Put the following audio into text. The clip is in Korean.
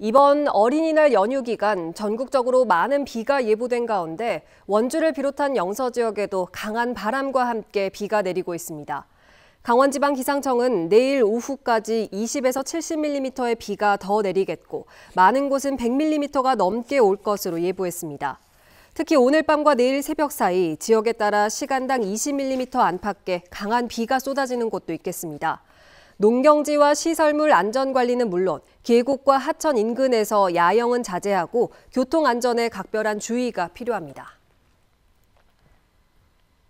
이번 어린이날 연휴 기간 전국적으로 많은 비가 예보된 가운데 원주를 비롯한 영서 지역에도 강한 바람과 함께 비가 내리고 있습니다. 강원지방기상청은 내일 오후까지 20에서 70mm의 비가 더 내리겠고 많은 곳은 100mm가 넘게 올 것으로 예보했습니다. 특히 오늘 밤과 내일 새벽 사이 지역에 따라 시간당 20mm 안팎의 강한 비가 쏟아지는 곳도 있겠습니다. 농경지와 시설물 안전관리는 물론 계곡과 하천 인근에서 야영은 자제하고 교통안전에 각별한 주의가 필요합니다.